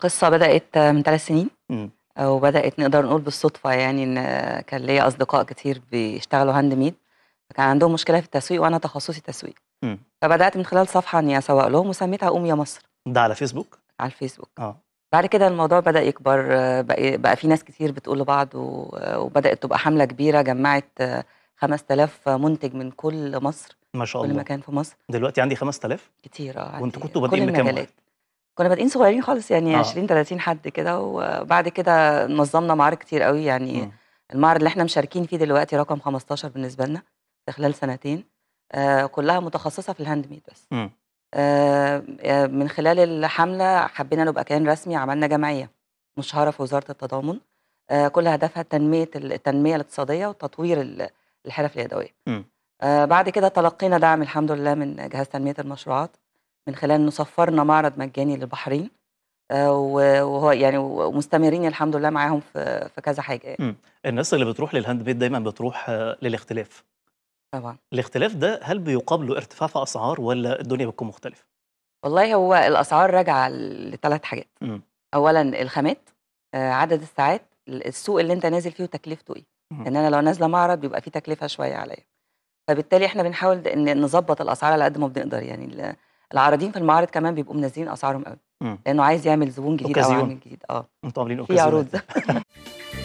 قصه بدات آه, من ثلاث سنين آه, وبدات نقدر نقول بالصدفه يعني ان آه, كان ليا اصدقاء كتير بيشتغلوا هاند ميد فكان عندهم مشكله في التسويق وانا تخصصي تسويق فبدات من خلال صفحه اني اسوق لهم وسميتها قوم يا مصر ده على فيسبوك على الفيسبوك اه بعد كده الموضوع بدا يكبر بقى في ناس كتير بتقول لبعض وبدات تبقى حمله كبيره جمعت 5000 منتج من كل مصر ما شاء الله كل مكان في مصر دلوقتي عندي 5000 كتير اه وانتوا كنتوا بادئين بكام كنا بادئين صغيرين خالص يعني آه. 20 30 حد كده وبعد كده نظمنا معارض كتير قوي يعني م. المعرض اللي احنا مشاركين فيه دلوقتي رقم 15 بالنسبه لنا في خلال سنتين آه كلها متخصصه في الهاند ميد بس آه،, آه من خلال الحمله حبينا نبقى كيان رسمي عملنا جمعيه مشهره في وزاره التضامن آه كل هدفها تنميه التنميه الاقتصاديه وتطوير الحرف اليدويه آه بعد كده تلقينا دعم الحمد لله من جهاز تنميه المشروعات من خلال انه صفرنا معرض مجاني للبحرين آه، وهو يعني ومستمرين الحمد لله معاهم في في كذا حاجه يعني. الناس اللي بتروح للهاند ميد دايما بتروح آه، للاختلاف طبعا الاختلاف ده هل بيقابله ارتفاع في اسعار ولا الدنيا بتكون مختلفه والله هو الاسعار راجعه لثلاث حاجات م. اولا الخامات آه، عدد الساعات السوق اللي انت نازل فيه وتكلفته ايه لان انا لو نازله معرض بيبقى فيه تكلفه شويه عليا فبالتالي احنا بنحاول ان نظبط الاسعار على قد ما بنقدر يعني العارضين في المعرض كمان بيبقوا منزلين اسعارهم قوي لانه عايز يعمل زبون جديد او عامل جديد اه انتوا عاملين في عروض